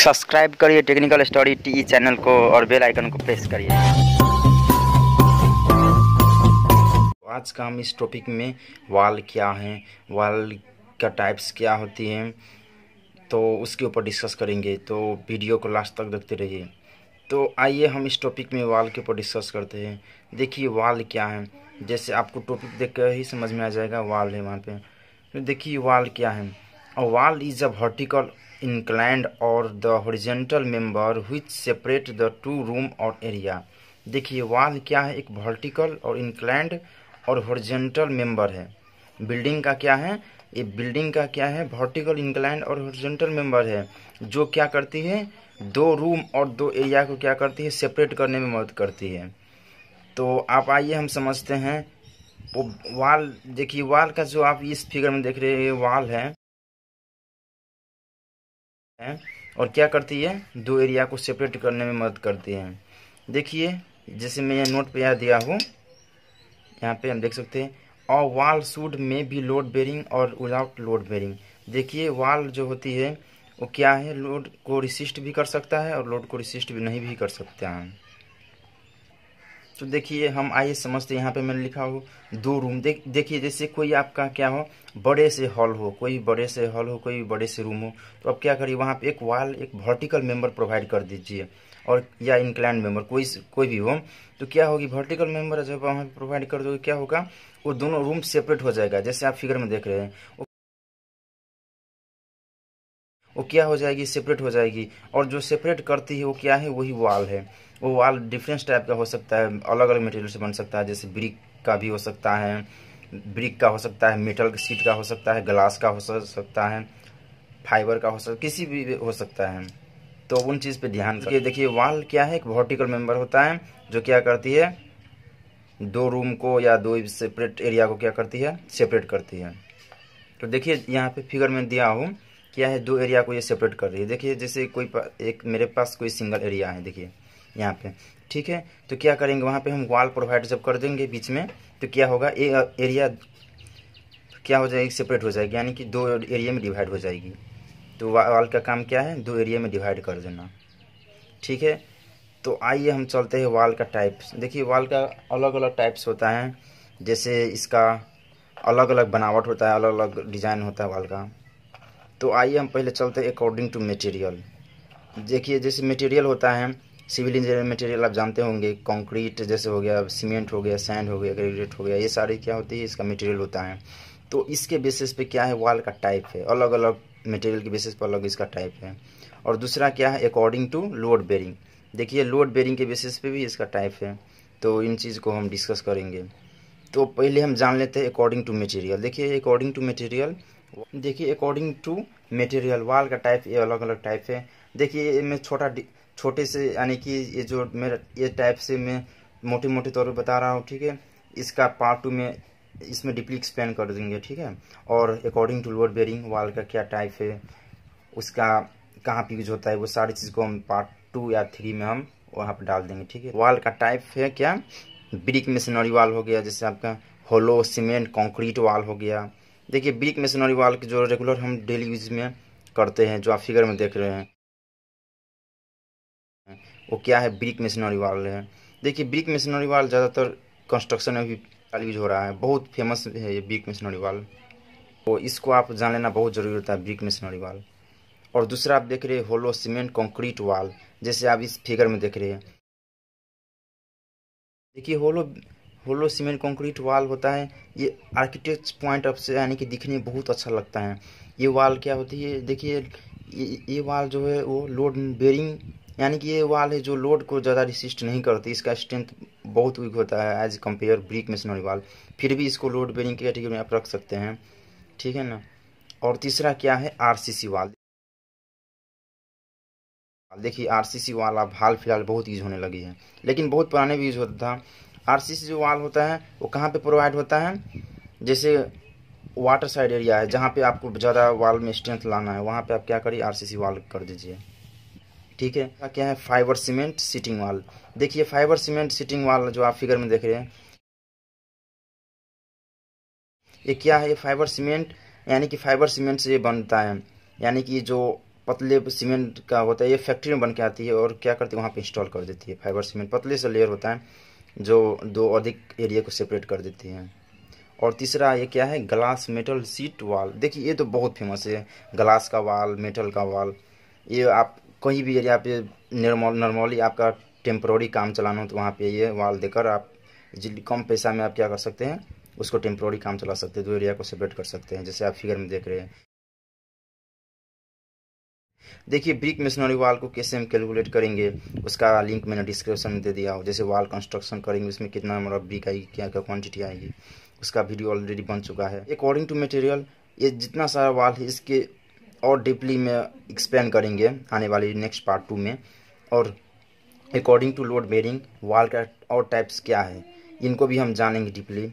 subscribe करिए technical study T channel को और बेल आइकन को प्रेस करिए तो आज का हम इस टॉपिक में वाल क्या है वाल का टाइप्स क्या होती हैं तो उसके ऊपर डिस्कस करेंगे तो वीडियो को लास्ट तक देखते रहिए तो आइए हम इस टॉपिक में वाल के ऊपर डिस्कस करते हैं देखिए वाल क्या है जैसे आपको टॉपिक देख कर ही समझ में आ जाएगा वाल है वहाँ पर तो देखिए वाल क्या है wall is a vertical inclined और the horizontal member which separate the two room और एरिया देखिए वाल क्या है एक वर्टिकल और इंक्लाइंड और हॉरिजेंटल मेंबर है बिल्डिंग का क्या है ये बिल्डिंग का क्या है वर्टिकल इंक्लाइंड और हॉरिजेंटल मेंबर है जो क्या करती है दो रूम और दो एरिया को क्या करती है सेपरेट करने में मदद करती है तो आप आइए हम समझते हैं वो वाल देखिए वाल का जो आप इस फिगर में देख रहे हैं ये वाल है है और क्या करती है दो एरिया को सेपरेट करने में मदद करती है देखिए जैसे मैं यहाँ नोट पे यहाँ दिया हूँ यहाँ पे हम देख सकते हैं और वाल सूड में भी लोड बेरिंग और विदाउट लोड बेरिंग देखिए वाल जो होती है वो क्या है लोड को रिसिस्ट भी कर सकता है और लोड को रिसिस्ट भी नहीं भी कर सकता है तो देखिए हम आइए समझते यहाँ पे मैंने लिखा हो दो रूम देखिए जैसे कोई आपका क्या हो बड़े से हॉल हो कोई बड़े से हॉल हो कोई बड़े से रूम हो तो अब क्या करिए वहाँ पे एक वाल एक वर्टिकल मेंबर प्रोवाइड कर दीजिए और या इंक्लाइन मेंबर कोई कोई भी हो तो क्या होगी वर्टिकल मेंबर जब वहाँ पे प्रोवाइड कर दोगे क्या होगा वो दोनों रूम सेपरेट हो जाएगा जैसे आप फिगर में देख रहे हैं वो क्या हो जाएगी सेपरेट हो जाएगी और जो सेपरेट करती है वो क्या है वही वाल है वो वाल डिफरेंस टाइप का हो सकता है अलग अलग मटेरियल से बन सकता है जैसे ब्रिक का भी हो सकता है ब्रिक का हो सकता है मेटल सीट का हो सकता है ग्लास का हो सकता है फाइबर का हो सकता किसी भी हो सकता है तो उन चीज़ पे ध्यान रखिए देखिए वाल क्या है एक वर्टिकल मेंबर होता है जो क्या करती है दो रूम को या दो सेपरेट एरिया को क्या करती है सेपरेट करती है तो देखिए यहाँ पे फिगर में दिया हूँ क्या है दो एरिया को ये सेपरेट कर रही है देखिए जैसे कोई एक मेरे पास कोई सिंगल एरिया है देखिए यहाँ पे ठीक है तो क्या करेंगे वहाँ पे हम वाल प्रोवाइड जब कर देंगे बीच में तो क्या होगा ए, एरिया क्या हो जाएगी सेपरेट हो जाएगी यानी कि दो एरिया में डिवाइड हो जाएगी तो वॉल वाल का काम क्या है दो एरिया में डिवाइड कर देना ठीक है तो आइए हम चलते हैं वाल का टाइप्स देखिए वाल का अलग अलग टाइप्स होता है जैसे इसका अलग अलग बनावट होता है अलग अलग डिज़ाइन होता है वाल का तो आइए हम पहले चलते हैं अकॉर्डिंग टू मटेरियल देखिए जैसे मटेरियल होता है सिविल इंजीनियरिंग मटेरियल आप जानते होंगे कंक्रीट जैसे हो गया सीमेंट हो गया सैंड हो गया ग्रेजुएट हो गया ये सारे क्या होती है इसका मटेरियल होता है तो इसके बेसिस पे क्या है वाल का टाइप है अलग अलग मटेरियल के बेसिस पर अलग इसका टाइप है और दूसरा क्या है अकॉर्डिंग टू लोड बेरिंग देखिए लोड बेरिंग के बेसिस पे भी इसका टाइप है तो इन चीज़ को हम डिस्कस करेंगे तो पहले हम जान लेते हैं अकॉर्डिंग टू मटेरियल देखिए अकॉर्डिंग टू मटेरियल देखिए अकॉर्डिंग टू मटेरियल वाल का टाइप ये अलग अलग टाइप है देखिए ये मैं छोटा छोटे से यानी कि ये जो मेरा ये टाइप से मैं मोटे मोटे तौर पर बता रहा हूँ ठीक है इसका पार्ट टू में इसमें डिपली एक्सप्लेन कर देंगे ठीक है और अकॉर्डिंग टू लोअर बेरिंग वाल का क्या टाइप है उसका कहाँ पे यूज होता है वो सारी चीज़ को हम पार्ट टू या थ्री में हम वहाँ पर डाल देंगे ठीक है वाल का टाइप है क्या ब्रिक मशीनरी वाल हो गया जैसे आपका होलो सीमेंट कंक्रीट वाल हो गया देखिए बिक मशीनरी वाल की जो रेगुलर हम डेली यूज में करते हैं जो आप फिगर में देख रहे हैं वो क्या है ब्रिक मशीनरी वाल है देखिए ब्रिक मशीनरी वाल ज़्यादातर कंस्ट्रक्शन में भी यूज हो रहा है बहुत फेमस है ये ब्रिक मशीनरी वाल तो इसको आप जान लेना बहुत ज़रूरी होता है ब्रिक मशीनरी वाल और दूसरा आप देख रहे हैं होलो सीमेंट कंक्रीट वाल जैसे आप इस फिगर में देख रहे हैं देखिए होलो होलो सीमेंट कंक्रीट वाल होता है ये आर्किटेक्ट पॉइंट ऑफ से यानी कि दिखने में बहुत अच्छा लगता है ये वाल क्या होती है देखिए ये ये वाल जो है वो लोड बेरिंग यानी कि ये वाल है जो लोड को ज़्यादा रिसिस्ट नहीं करती इसका स्ट्रेंथ बहुत वीक होता है एज कम्पेयर ब्रिक मशीनरी वाल फिर भी इसको लोड बेरिंग कैटेगरी में आप रख सकते हैं ठीक है ना और तीसरा क्या है सी वाल देखिए आरसीसी वाल अब हाल फिलहाल बहुत यूज़ होने लगी है लेकिन बहुत पुराने भी यूज़ होता था आरसीसी जो वाल होता है वो कहाँ पे प्रोवाइड होता है जैसे वाटर साइड एरिया है जहाँ पे आपको ज़्यादा वाल में स्ट्रेंथ लाना है वहाँ पे आप क्या करिए आरसीसी वाल कर दीजिए ठीक है क्या है फाइबर सीमेंट सीटिंग वाल देखिए फाइबर सीमेंट सीटिंग वाल जो आप फिगर में देख रहे हैं ये क्या है ये फाइबर सीमेंट यानी कि फाइबर सीमेंट से ये बनता है यानी कि जो पतले सीमेंट का होता है ये फैक्ट्री में बन के आती है और क्या करती है वहाँ पे इंस्टॉल कर देती है फाइबर सीमेंट पतले से लेयर होता है जो दो अधिक एरिया को सेपरेट कर देती है और तीसरा ये क्या है ग्लास मेटल सीट वाल देखिए ये तो बहुत फेमस है ग्लास का वाल मेटल का वाल ये आप कहीं भी एरिया पे नॉर्मली आपका टेम्प्रोरी काम चलाना हो तो वहाँ पे ये वाल देकर आप कम पैसा में आप क्या कर सकते हैं उसको टेम्प्रोरी काम चला सकते हैं दो एरिया को सेपरेट कर सकते हैं जैसे आप फिगर में देख रहे हैं देखिए ब्रिक मेसनरी वाल को कैसे हम कैलकुलेट करेंगे उसका लिंक मैंने डिस्क्रिप्शन में दे दिया हो जैसे वाल कंस्ट्रक्शन करेंगे उसमें कितना ऑफ ब्रिक आएगी क्या क्या क्वांटिटी आएगी उसका वीडियो ऑलरेडी बन चुका है अकॉर्डिंग टू मटेरियल ये जितना सारा वाल है इसके और डीपली में एक्सप्लेन करेंगे आने वाली नेक्स्ट पार्ट टू में और अकॉर्डिंग टू लोड बेरिंग वाल का और टाइप्स क्या है इनको भी हम जानेंगे डीपली